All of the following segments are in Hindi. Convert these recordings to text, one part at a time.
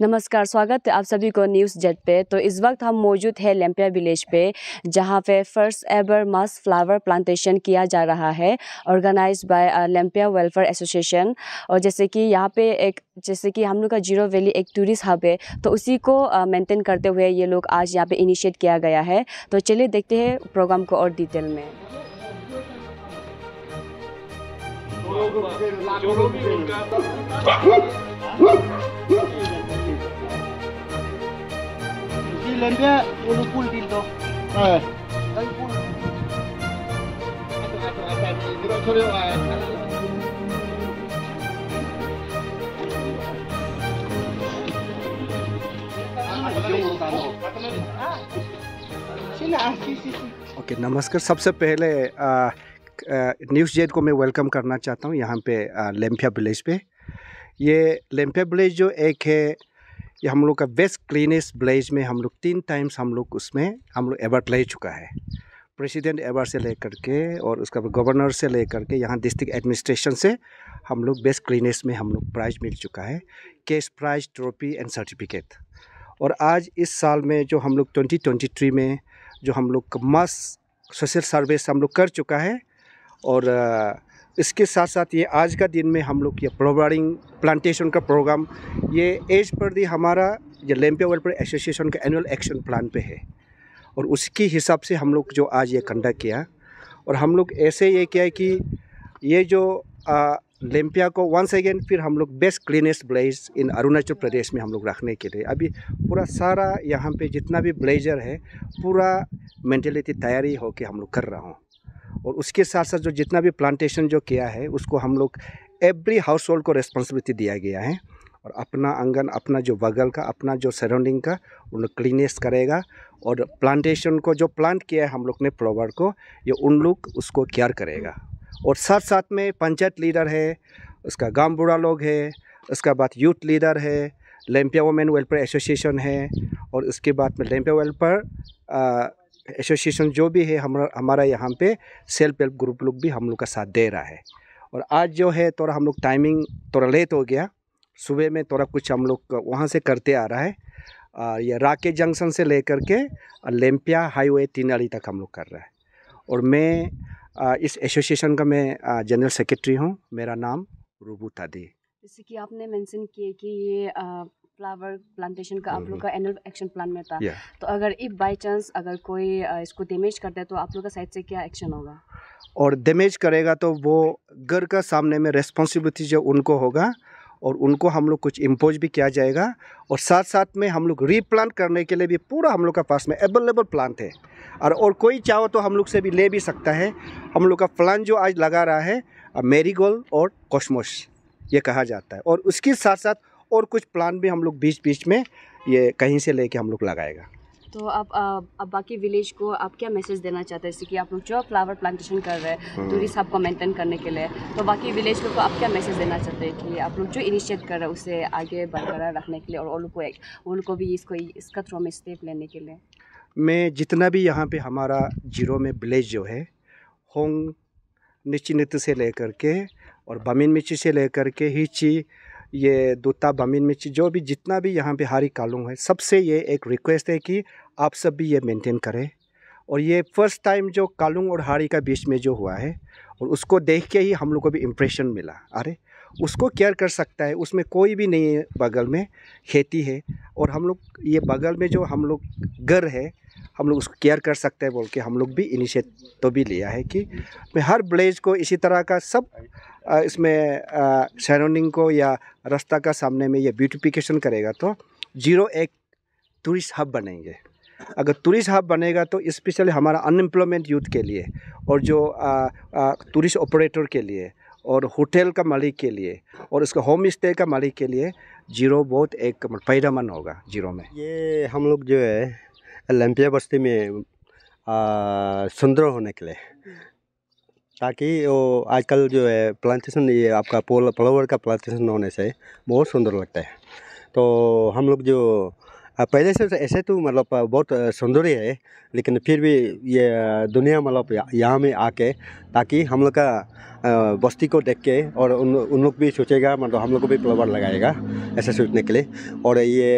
नमस्कार स्वागत है आप सभी को न्यूज़ जेट पे तो इस वक्त हम मौजूद है लेम्पिया विलेज पे जहाँ पे first ever mass flower plantation किया जा रहा है organise by Lempia welfare association और जैसे कि यहाँ पे एक जैसे कि हम लोग का जीरो वैली एक टूरिस्ट हब है तो उसी को मेंटेन uh, करते हुए ये लोग आज यहाँ पे इनिशिएट किया गया है तो चलिए देखते हैं प्रोग्राम को और डिटेल में जो भी उनका panggilan dia ulupul dito. Eh. Ay pul. Ato ato okay नमस्कार सबसे पहले न्यूज़ जेड को मैं वेलकम करना चाहता हूँ यहाँ पे लेम्फिया विलेज पे ये लेम्फिया विलेज जो एक है कि हम लोग का बेस्ट क्लीनेस्ट ब्लेज में हम लोग तीन टाइम्स हम लोग उसमें हम लोग एवार्ड ले चुका है प्रेसिडेंट एवार्ड से लेकर के और उसका गवर्नर से लेकर के यहाँ डिस्ट्रिक्ट एडमिनिस्ट्रेशन से हम लोग बेस्ट क्लीनेस में हम लोग प्राइज मिल चुका है cash prize trophy and certificate और आज इस साल में जो हम लोग ट्वेंटी में जो हम लोग का मस्त सोशल सर्विस हम लोग कर चुका है और आ, इसके साथ साथ ये आज का दिन में हम लोग ये फ्लावरिंग प्लांटेशन का प्रोग्राम ये एज पर दी हमारा ये लेम्पिया वेलफेयर एसोसिएशन का एनुअल एक्शन प्लान पे है और उसके हिसाब से हम लोग जो आज ये कंडक्ट किया और हम लोग ऐसे ये किया कि ये जो आ, लेम्पिया को वंस अगेन फिर हम लोग best cleanest place in Arunachal Pradesh में हम लोग रखने के लिए अभी पूरा सारा यहाँ पर जितना भी ब्लेजर है पूरा मेंटेलिटी तैयारी होकर हम लोग कर रहा हूँ और उसके साथ साथ जो जितना भी प्लांटेशन जो किया है उसको हम लोग एवरी हाउस होल्ड को रेस्पॉन्सिबिलिटी दिया गया है और अपना आंगन अपना जो बगल का अपना जो सराउंडिंग का उन लोग क्लीनेस करेगा और प्लांटेशन को जो प्लांट किया है हम लोग ने फ्लावर को ये उन लोग उसको केयर करेगा और साथ साथ में पंचायत लीडर है उसका गाँव बूढ़ा लोग है उसके बाद यूथ लीडर है लेम्पिया वोमेन वेलफेयर एसोसिएशन है और उसके बाद में लेम्पिया वेलफेयर एसोसिएशन जो भी है हमारा हमारा यहाँ पे सेल्फ हेल्प ग्रुप लोग भी हम लोग का साथ दे रहा है और आज जो है थोड़ा हम लोग टाइमिंग थोड़ा लेट हो गया सुबह में थोड़ा कुछ हम लोग वहाँ से करते आ रहा है यह राके जंक्शन से लेकर के लेम्पिया हाईवे तीनाली तक हम लोग कर रहे हैं और मैं इस एसोसिएशन का मैं जनरल सेक्रेटरी हूँ मेरा नाम रूबू तादी जैसे कि आपने मेंशन किया कि ये फ्लावर प्लांटेशन का आप लोग का एनुअल एक्शन प्लान में था yeah. तो अगर इफ बाई चांस अगर कोई इसको डैमेज करता है तो आप लोग का साइड से क्या एक्शन होगा और डैमेज करेगा तो वो घर का सामने में रेस्पॉन्सिबिलिटी जो उनको होगा और उनको हम लोग कुछ इम्पोज भी किया जाएगा और साथ साथ में हम लोग रीप्लांट करने के लिए भी पूरा हम लोग का पास में अवेलेबल प्लांट है और और कोई चाहो तो हम लोग से भी ले भी सकता है हम लोग का प्लान जो आज लगा रहा है मेरीगोल्ड और कॉस्मोस ये कहा जाता है और उसके साथ साथ और कुछ प्लान भी हम लोग बीच बीच में ये कहीं से लेके हम लोग लगाएगा तो अब अब बाकी विलेज को आप क्या मैसेज देना चाहते हैं जैसे कि आप लोग जो फ्लावर प्लांटेशन कर रहे हैं टूरिस्ट हम्म। आपको को मेंटेन करने के लिए तो बाकी विलेज लोग को आप क्या मैसेज देना चाहते हैं कि आप लोग जो इनिशिएट कर रहे हैं उसे आगे बरकरार रखने के लिए और उनको उनको भी इसको इसका थ्रो में स्टेप लेने के लिए मैं जितना भी यहाँ पर हमारा जीरो में विलेज जो है होंग निश्चित से लेकर के और बमिन मिर्ची से लेकर के हिची ये दूता बामिन मिर्ची जो भी जितना भी यहाँ बिहारी कालू है सबसे ये एक रिक्वेस्ट है कि आप सब भी ये मेंटेन करें और ये फर्स्ट टाइम जो कालूंग और हाड़ी का बीच में जो हुआ है और उसको देख के ही हम लोग को भी इम्प्रेशन मिला अरे उसको केयर कर सकता है उसमें कोई भी नहीं है बगल में खेती है और हम लोग ये बगल में जो हम लोग घर है हम लोग उसको केयर कर सकते हैं बोल के हम लोग भी इनिशिएट तो भी लिया है कि मैं हर ब्लेज को इसी तरह का सब इसमें सराउंडिंग को या रास्ता का सामने में ये ब्यूटिफिकेशन करेगा तो जीरो एक टूरिस्ट हब बनेंगे अगर टूरिस्ट हब बनेगा तो स्पेशली हमारा अनएम्प्लॉयमेंट यूथ के लिए और जो टूरिस्ट ऑपरेटर के लिए और होटल का मालिक के लिए और इसका होम स्टे का मालिक के लिए जीरो बहुत एक फायदामंद होगा जीरो में ये हम लोग जो है लम्पिया बस्ती में सुंदर होने के लिए ताकि वो आजकल जो है प्लांटेशन ये आपका पोल फ्लावर का प्लांटेशन होने से बहुत सुंदर लगता है तो हम लोग जो पहले से ऐसे तो मतलब बहुत सौंदर्य है लेकिन फिर भी ये दुनिया मतलब यहाँ में आके ताकि हम लोग का बस्ती को देख के और उन उन लोग भी सोचेगा मतलब हम लोग को भी फ्लावर लगाएगा ऐसे सोचने के लिए और ये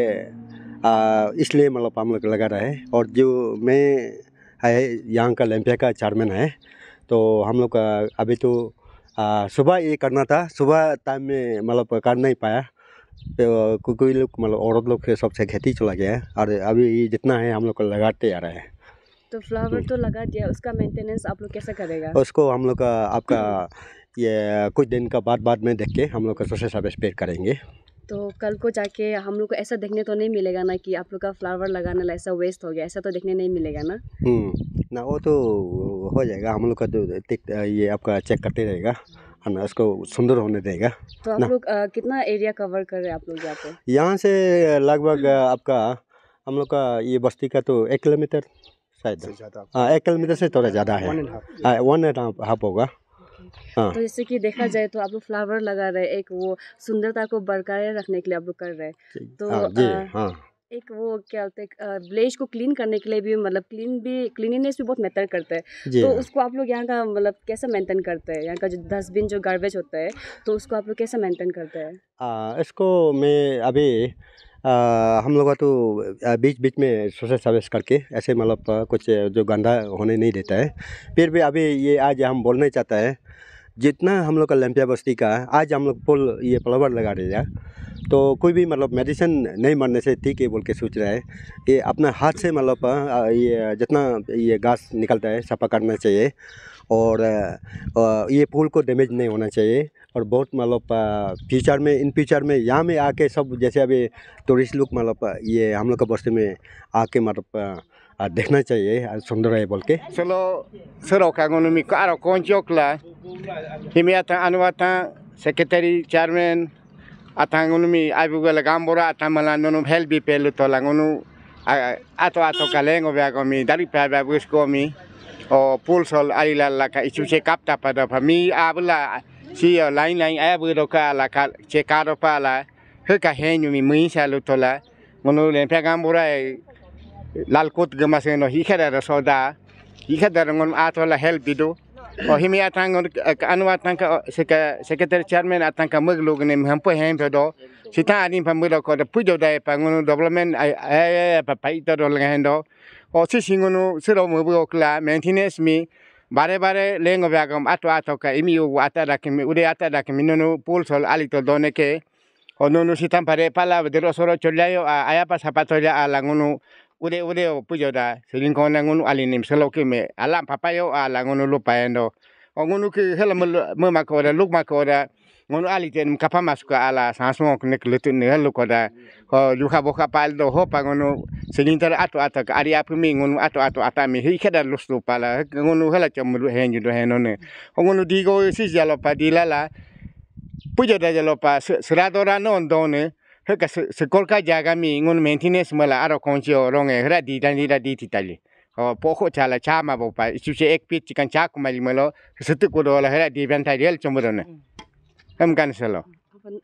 इसलिए मतलब हम लोग लगा रहे हैं और जो मैं है यहाँ का लैम्पिया का चेयरमैन है तो हम लोग का अभी तो सुबह ये करना था सुबह टाइम में मतलब कर नहीं पाया तो, कोई लोग मतलब औरत लोग सबसे खेती चला गया है और अभी जितना है हम लोग को लगाते आ रहे हैं तो फ्लावर तो लगा दिया उसका मेंटेनेंस आप लोग कैसे करेगा उसको हम लोग का आपका ये कुछ दिन का बाद बाद में देख के हम लोग का सोशल सर्विस पेड करेंगे तो कल को जाके हम लोग को ऐसा देखने तो नहीं मिलेगा ना कि आप लोग का फ्लावर लगाने लगा ऐसा वेस्ट हो गया ऐसा तो देखने नहीं मिलेगा ना हम्म, ना वो तो हो जाएगा हम लोग का तो ये आपका चेक करते रहेगा हमें उसको सुंदर होने देगा तो आप लोग कितना एरिया कवर कर रहे हैं आप लोग यहाँ पे यहाँ से लगभग आपका हम लोग का ये बस्ती का तो एक किलोमीटर शायद हाँ एक किलोमीटर से थोड़ा ज़्यादा है वन एंड हाफ होगा हाँ। तो जैसे कि देखा जाए तो आप लोग फ्लावर लगा रहे हैं एक वो सुंदरता को बरकरार रखने के लिए आप लोग कर रहे हैं तो आ, हाँ, जी, हाँ। एक वो क्या होता है ब्लेज को क्लीन करने के लिए भी मतलब क्लीन भी क्लीनिनेस भी बहुत मैटर करता है तो हाँ। उसको आप लोग यहाँ का मतलब कैसा मेंटेन करते हैं यहाँ का जो डस्टबिन जो गार्बेज होता है तो उसको आप लोग कैसा मेंटेन करते हैं इसको मैं अभी आ, हम लोग तो बीच बीच में सोशल सर्विस करके ऐसे मतलब कुछ जो गंदा होने नहीं देता है फिर भी अभी ये आज हम बोलना चाहता है जितना हम लोग का लम्पिया बस्ती का आज हम लोग पुल ये फ्लावर लगा रहे हैं तो कोई भी मतलब मेडिसिन नहीं मरने से ठीक है बोल के सोच रहा है कि अपना हाथ से मतलब हाँ, ये जितना ये घास निकलता है सफा करना चाहिए और ये फूल को डैमेज नहीं होना चाहिए और बहुत मतलब फ्यूचर में इन फ्यूचर में यहाँ में आके सब जैसे अभी टूरिस्ट लुक मतलब ये हम लोग का बस्ती में आके मतलब देखना चाहिए सुंदर है बोल के चलो सर कागोनो कौन चौकला हिमिया था था secretary chairman atangunu mi aibugala gambora atamala nono helbi pelu tolangunu ato ato hmm. kalengo bia komi dari pa bia bus komi o pul sol alila la ka ichu che kapta pada pa mi abla si o line lain ai bu doka la ka che ka do pa la he ka henyu mi mi sa lu tola ngono le pa gambora e lalkot gamase no hikada da soda hikada ngon ato la helbi do وهمي أتانك أنا أتانك سك سكتر chairman أتانك مغ لوجن مهم بهم بدو سيتا أني بمغ لوكو بيجو ده بعمرو development أي أي بحاجة دولة هندو أو سي سينغونو سيرو مغبو كلا maintenance مي bare bare lengo bagam ato ato ka imi u ata dakim ude ata dakim nono pool sol alito doneke onono sitam pare pala de rosoro cholayo aya pa zapato ya alangono ude ude o puyo da silinko na ngunu alinim selo ki me papa papayo ala ngunu lupa endo o ngunu ki hela me ma koda luk ma koda ngunu ali ten kapa masuka ala sanso ne klutu ne helu ko da ho luka boka pal do ho pa ngunu tara ato ato ka ari apu mi ngunu ato ato ata mi hi kada lustu la ngunu hela hen judo henone o ngunu digo si jalo ya pa dilala Pujo da jalo ya pa siradora non done heka se kolka jaga mi ngun maintenance mala aro konchio ronge hra di dan di da di ti tali o poko chala cha ma bo pa ichu che ek pit chikan cha ku mali malo se tu ko do la hra di ban thai rel chomro ne am kan selo